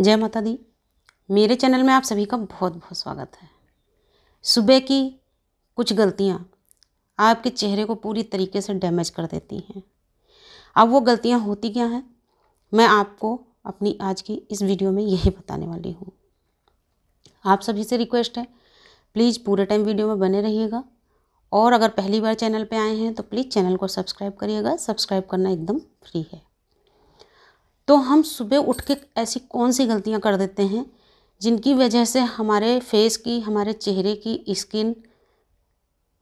जय माता दी मेरे चैनल में आप सभी का बहुत बहुत स्वागत है सुबह की कुछ गलतियाँ आपके चेहरे को पूरी तरीके से डैमेज कर देती हैं अब वो गलतियाँ होती क्या हैं मैं आपको अपनी आज की इस वीडियो में यही बताने वाली हूँ आप सभी से रिक्वेस्ट है प्लीज़ पूरे टाइम वीडियो में बने रहिएगा और अगर पहली बार चैनल पे आए हैं तो प्लीज़ चैनल को सब्सक्राइब करिएगा सब्सक्राइब करना एकदम फ्री है तो हम सुबह उठ के ऐसी कौन सी गलतियां कर देते हैं जिनकी वजह से हमारे फेस की हमारे चेहरे की स्किन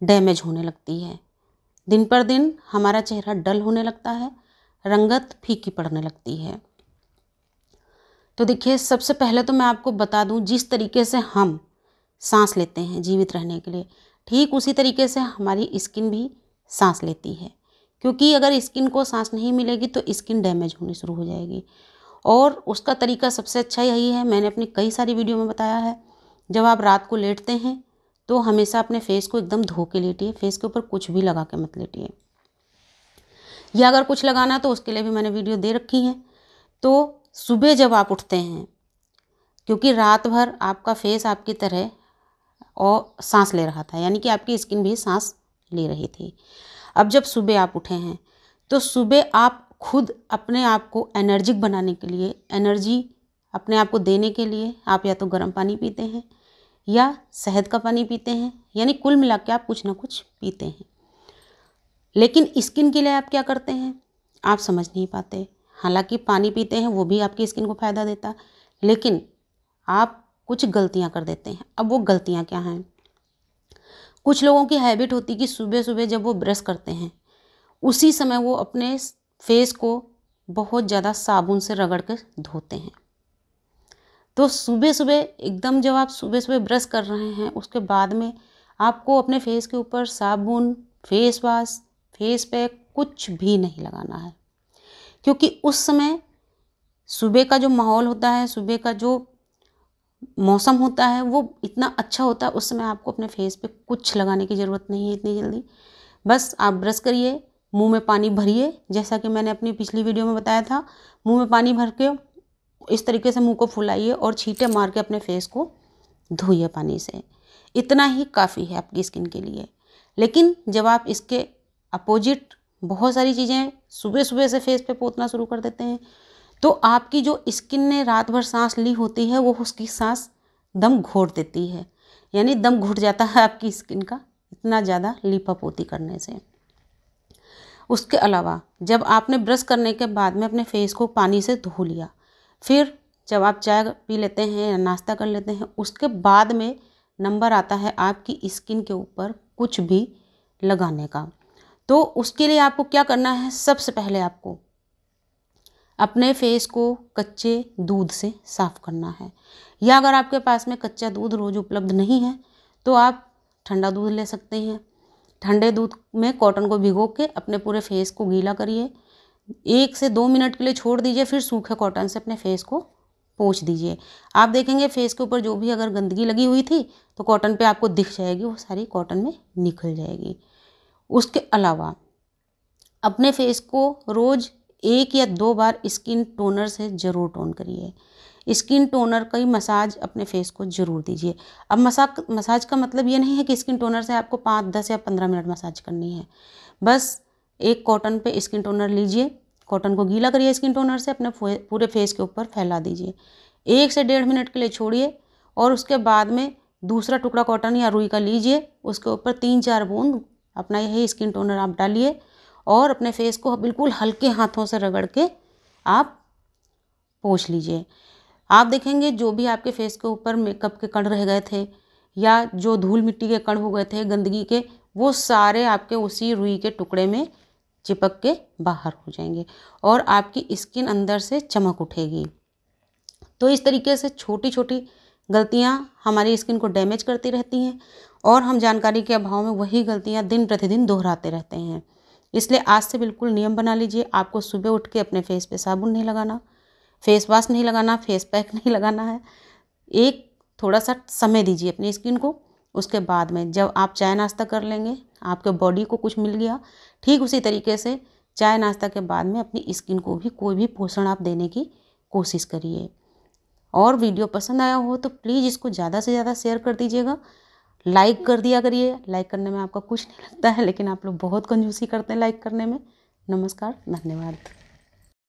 डैमेज होने लगती है दिन पर दिन हमारा चेहरा डल होने लगता है रंगत फीकी पड़ने लगती है तो देखिए सबसे पहले तो मैं आपको बता दूं जिस तरीके से हम सांस लेते हैं जीवित रहने के लिए ठीक उसी तरीके से हमारी स्किन भी सांस लेती है क्योंकि अगर स्किन को सांस नहीं मिलेगी तो स्किन डैमेज होनी शुरू हो जाएगी और उसका तरीका सबसे अच्छा यही है मैंने अपनी कई सारी वीडियो में बताया है जब आप रात को लेटते हैं तो हमेशा अपने फेस को एकदम धो के लेटिए फेस के ऊपर कुछ भी लगा के मत लेटिए या अगर कुछ लगाना है तो उसके लिए भी मैंने वीडियो दे रखी है तो सुबह जब आप उठते हैं क्योंकि रात भर आपका फेस आपकी तरह और सांस ले रहा था यानी कि आपकी स्किन भी सांस ले रही थी अब जब सुबह आप उठे हैं तो सुबह आप खुद अपने आप को एनर्जिक बनाने के लिए एनर्जी अपने आप को देने के लिए आप या तो गर्म पानी पीते हैं या शहद का पानी पीते हैं यानी कुल मिला के आप कुछ ना कुछ पीते हैं लेकिन स्किन के लिए आप क्या करते हैं आप समझ नहीं पाते हालांकि पानी पीते हैं वो भी आपकी स्किन को फ़ायदा देता लेकिन आप कुछ गलतियाँ कर देते हैं अब वो गलतियाँ क्या हैं कुछ लोगों की हैबिट होती कि सुबह सुबह जब वो ब्रश करते हैं उसी समय वो अपने फेस को बहुत ज़्यादा साबुन से रगड़ कर धोते हैं तो सुबह सुबह एकदम जब आप सुबह सुबह ब्रश कर रहे हैं उसके बाद में आपको अपने फेस के ऊपर साबुन फेस वॉश फेस पैक कुछ भी नहीं लगाना है क्योंकि उस समय सुबह का जो माहौल होता है सुबह का जो मौसम होता है वो इतना अच्छा होता है उस समय आपको अपने फेस पे कुछ लगाने की ज़रूरत नहीं है इतनी जल्दी बस आप ब्रश करिए मुंह में पानी भरिए जैसा कि मैंने अपनी पिछली वीडियो में बताया था मुंह में पानी भर के इस तरीके से मुंह को फुलाइए और छींटे मार के अपने फेस को धोइए पानी से इतना ही काफ़ी है आपकी स्किन के लिए लेकिन जब आप इसके अपोजिट बहुत सारी चीज़ें सुबह सुबह से फेस पे पोतना शुरू कर देते हैं तो आपकी जो स्किन ने रात भर सांस ली होती है वो उसकी सांस दम घोट देती है यानी दम घुट जाता है आपकी स्किन का इतना ज़्यादा होती करने से उसके अलावा जब आपने ब्रश करने के बाद में अपने फेस को पानी से धो लिया फिर जब आप चाय पी लेते हैं या नाश्ता कर लेते हैं उसके बाद में नंबर आता है आपकी स्किन के ऊपर कुछ भी लगाने का तो उसके लिए आपको क्या करना है सबसे पहले आपको अपने फेस को कच्चे दूध से साफ़ करना है या अगर आपके पास में कच्चा दूध रोज़ उपलब्ध नहीं है तो आप ठंडा दूध ले सकते हैं ठंडे दूध में कॉटन को भिगो के अपने पूरे फेस को गीला करिए एक से दो मिनट के लिए छोड़ दीजिए फिर सूखे कॉटन से अपने फेस को पोछ दीजिए आप देखेंगे फेस के ऊपर जो भी अगर गंदगी लगी हुई थी तो कॉटन पे आपको दिख जाएगी वो सारी कॉटन में निकल जाएगी उसके अलावा अपने फेस को रोज़ एक या दो बार स्किन टोनर से ज़रूर टोन करिए स्किन टोनर का ही मसाज अपने फेस को ज़रूर दीजिए अब मसाज मसाज का मतलब ये नहीं है कि स्किन टोनर से आपको पाँच दस या पंद्रह मिनट मसाज करनी है बस एक कॉटन पे स्किन टोनर लीजिए कॉटन को गीला करिए स्किन टोनर से अपने पूरे फेस के ऊपर फैला दीजिए एक से डेढ़ मिनट के लिए छोड़िए और उसके बाद में दूसरा टुकड़ा कॉटन या रुई का लीजिए उसके ऊपर तीन चार बूंद अपना यही स्किन टोनर आप डालिए और अपने फेस को बिल्कुल हल्के हाथों से रगड़ के आप पोछ लीजिए आप देखेंगे जो भी आपके फेस के ऊपर मेकअप के कण रह गए थे या जो धूल मिट्टी के कण हो गए थे गंदगी के वो सारे आपके उसी रुई के टुकड़े में चिपक के बाहर हो जाएंगे और आपकी स्किन अंदर से चमक उठेगी तो इस तरीके से छोटी छोटी गलतियाँ हमारी स्किन को डैमेज करती रहती हैं और हम जानकारी के अभाव में वही गलतियाँ दिन प्रतिदिन दोहराते रहते हैं इसलिए आज से बिल्कुल नियम बना लीजिए आपको सुबह उठ के अपने फेस पे साबुन नहीं लगाना फेस वॉश नहीं लगाना फेस पैक नहीं लगाना है एक थोड़ा सा समय दीजिए अपनी स्किन को उसके बाद में जब आप चाय नाश्ता कर लेंगे आपके बॉडी को कुछ मिल गया ठीक उसी तरीके से चाय नाश्ता के बाद में अपनी स्किन को भी कोई भी पोषण आप देने की कोशिश करिए और वीडियो पसंद आया हो तो प्लीज़ इसको ज़्यादा से ज़्यादा शेयर कर दीजिएगा लाइक कर दिया करिए लाइक करने में आपका कुछ नहीं लगता है लेकिन आप लोग बहुत कंजूसी करते हैं लाइक करने में नमस्कार धन्यवाद